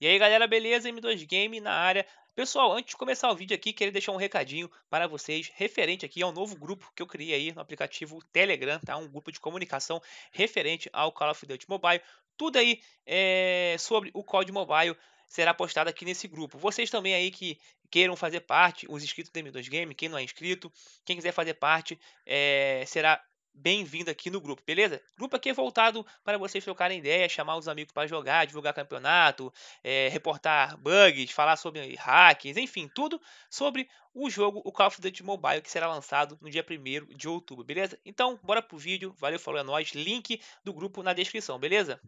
E aí galera, beleza? M2 Game na área. Pessoal, antes de começar o vídeo aqui, queria deixar um recadinho para vocês referente aqui ao novo grupo que eu criei aí no aplicativo Telegram, tá? Um grupo de comunicação referente ao Call of Duty Mobile. Tudo aí é, sobre o COD Mobile será postado aqui nesse grupo. Vocês também aí que queiram fazer parte, os inscritos do M2 Game, quem não é inscrito, quem quiser fazer parte, é, será bem-vindo aqui no grupo, beleza? Grupo aqui é voltado para vocês trocarem ideia, chamar os amigos para jogar, divulgar campeonato, é, reportar bugs, falar sobre hacks, enfim, tudo sobre o jogo, o Call of Duty Mobile, que será lançado no dia 1 de outubro, beleza? Então, bora pro vídeo, valeu, falou, é nóis, link do grupo na descrição, beleza?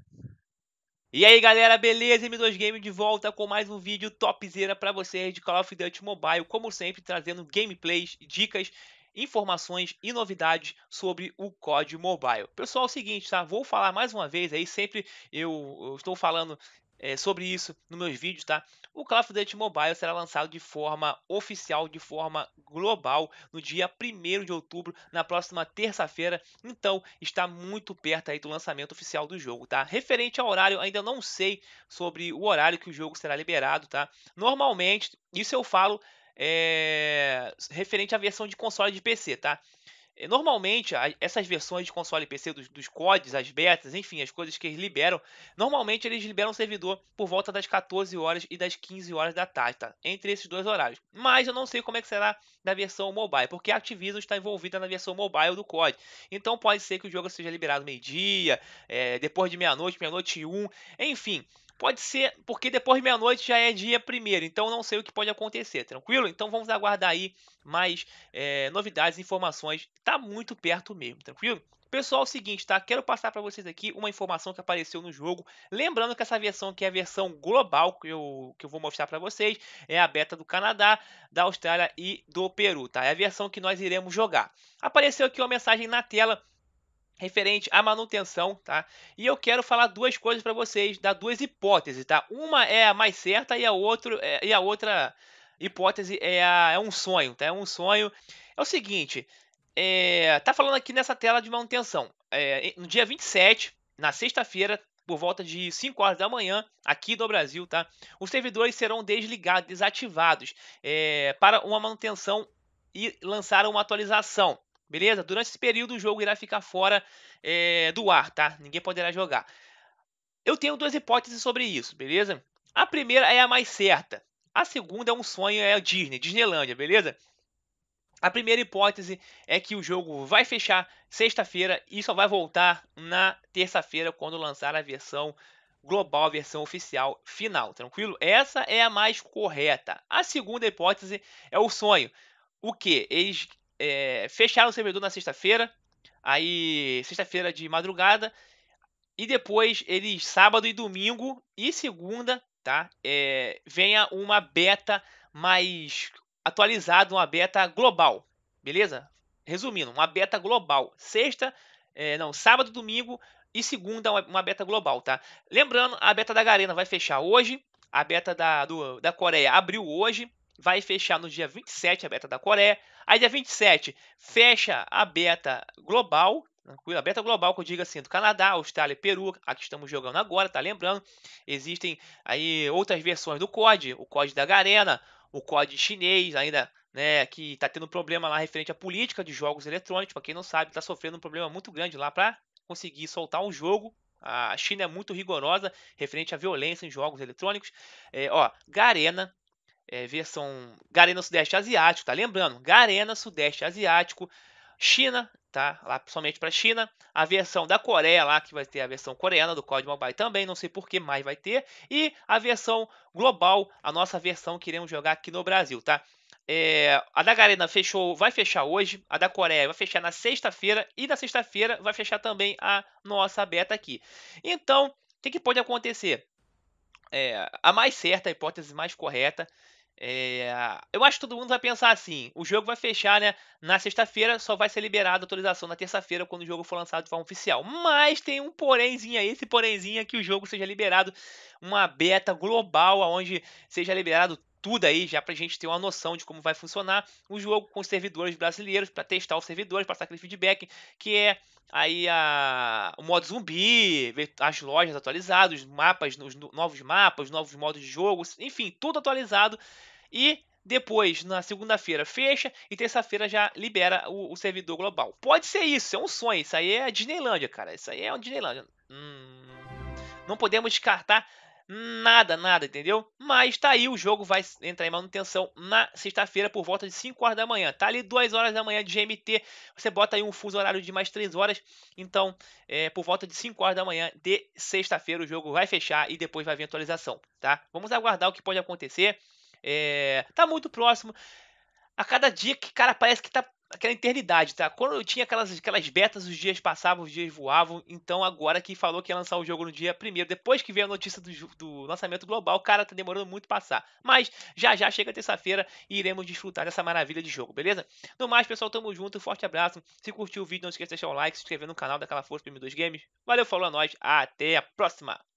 E aí galera, beleza? M2 Game de volta com mais um vídeo topzera para vocês de Call of Duty Mobile, como sempre trazendo gameplays, dicas informações e novidades sobre o COD Mobile. Pessoal, é o seguinte, tá? Vou falar mais uma vez aí, sempre eu, eu estou falando é, sobre isso nos meus vídeos, tá? O Call of Duty Mobile será lançado de forma oficial, de forma global, no dia 1 de outubro, na próxima terça-feira. Então, está muito perto aí do lançamento oficial do jogo, tá? Referente ao horário, ainda não sei sobre o horário que o jogo será liberado, tá? Normalmente, isso eu falo é, referente à versão de console de PC, tá? É, normalmente, essas versões de console PC dos, dos CODs, as betas, enfim, as coisas que eles liberam, normalmente eles liberam o servidor por volta das 14 horas e das 15 horas da tarde, tá? Entre esses dois horários. Mas eu não sei como é que será na versão mobile, porque a Activision está envolvida na versão mobile do COD. Então pode ser que o jogo seja liberado meio-dia, é, depois de meia-noite, meia-noite e um, enfim. Pode ser, porque depois meia-noite já é dia primeiro, então não sei o que pode acontecer, tranquilo? Então vamos aguardar aí mais é, novidades, informações. Tá muito perto mesmo, tranquilo? Pessoal, é o seguinte, tá? Quero passar para vocês aqui uma informação que apareceu no jogo. Lembrando que essa versão aqui é a versão global que eu, que eu vou mostrar para vocês. É a beta do Canadá, da Austrália e do Peru, tá? É a versão que nós iremos jogar. Apareceu aqui uma mensagem na tela referente à manutenção, tá? E eu quero falar duas coisas para vocês, dar duas hipóteses, tá? Uma é a mais certa e a, outra, é, e a outra hipótese é, a, é um sonho, tá? É um sonho. É o seguinte, é, tá falando aqui nessa tela de manutenção. É, no dia 27, na sexta-feira, por volta de 5 horas da manhã, aqui do Brasil, tá? Os servidores serão desligados, desativados, é, para uma manutenção e lançaram uma atualização. Beleza? Durante esse período o jogo irá ficar fora é, do ar, tá? Ninguém poderá jogar. Eu tenho duas hipóteses sobre isso, beleza? A primeira é a mais certa. A segunda é um sonho, é a Disney, Disneylandia, beleza? A primeira hipótese é que o jogo vai fechar sexta-feira e só vai voltar na terça-feira quando lançar a versão global, a versão oficial final, tranquilo? Essa é a mais correta. A segunda hipótese é o sonho. O que? Eles é, fecharam o servidor na sexta-feira, aí sexta-feira de madrugada, e depois eles, sábado e domingo e segunda, tá? É, venha uma beta mais atualizada, uma beta global, beleza? Resumindo, uma beta global. Sexta, é, não, sábado, domingo e segunda, uma beta global, tá? Lembrando, a beta da Garena vai fechar hoje, a beta da, do, da Coreia abriu hoje, vai fechar no dia 27 a beta da Coreia. Aí dia 27 fecha a beta global, tranquilo, a beta global que eu digo assim, do Canadá, Austrália e Peru, aqui estamos jogando agora, tá lembrando? Existem aí outras versões do COD, o COD da Garena, o COD chinês ainda, né, que tá tendo problema lá referente à política de jogos eletrônicos, para quem não sabe, tá sofrendo um problema muito grande lá para conseguir soltar um jogo, a China é muito rigorosa referente à violência em jogos eletrônicos. É, ó, Garena, é, versão Garena Sudeste Asiático, tá? Lembrando, Garena Sudeste Asiático, China, tá? Lá somente para China. A versão da Coreia lá, que vai ter a versão coreana do Código Mobile também, não sei por que mais vai ter. E a versão global, a nossa versão que iremos jogar aqui no Brasil, tá? É, a da Garena fechou, vai fechar hoje, a da Coreia vai fechar na sexta-feira e na sexta-feira vai fechar também a nossa beta aqui. Então, o que, que pode acontecer? É, a mais certa, a hipótese mais correta é, eu acho que todo mundo vai pensar assim: o jogo vai fechar né, na sexta-feira, só vai ser liberada a atualização na terça-feira, quando o jogo for lançado de forma oficial. Mas tem um porémzinho aí, esse porémzinho é que o jogo seja liberado, uma beta global, onde seja liberado tudo aí, já para gente ter uma noção de como vai funcionar o jogo com os servidores brasileiros, para testar os servidores, passar aquele feedback, que é aí a, o modo zumbi, as lojas atualizadas, os mapas, os novos mapas, novos modos de jogo, enfim, tudo atualizado e depois, na segunda-feira, fecha e terça-feira já libera o, o, servidor global. Pode ser isso, é um sonho. Isso aí é a Disneylândia, cara. Isso aí é a Disneylândia. Hum, não podemos descartar nada, nada, entendeu? Mas tá aí, o jogo vai entrar em manutenção na sexta-feira por volta de 5 horas da manhã. Tá ali 2 horas da manhã de GMT, você bota aí um fuso horário de mais 3 horas. Então, é, por volta de 5 horas da manhã de sexta-feira, o jogo vai fechar e depois vai vir atualização, tá? Vamos aguardar o que pode acontecer. É, tá muito próximo. A cada dia que, cara, parece que tá aquela eternidade, tá? Quando eu tinha aquelas, aquelas betas, os dias passavam, os dias voavam. Então agora que falou que ia lançar o jogo no dia primeiro, depois que veio a notícia do, do lançamento global, o cara tá demorando muito passar. Mas já já chega terça-feira e iremos desfrutar dessa maravilha de jogo, beleza? No mais, pessoal, tamo junto, forte abraço. Se curtiu o vídeo, não esqueça de deixar um like, se inscrever no canal, daquela força pro M2 Games. Valeu, falou a é nós, até a próxima!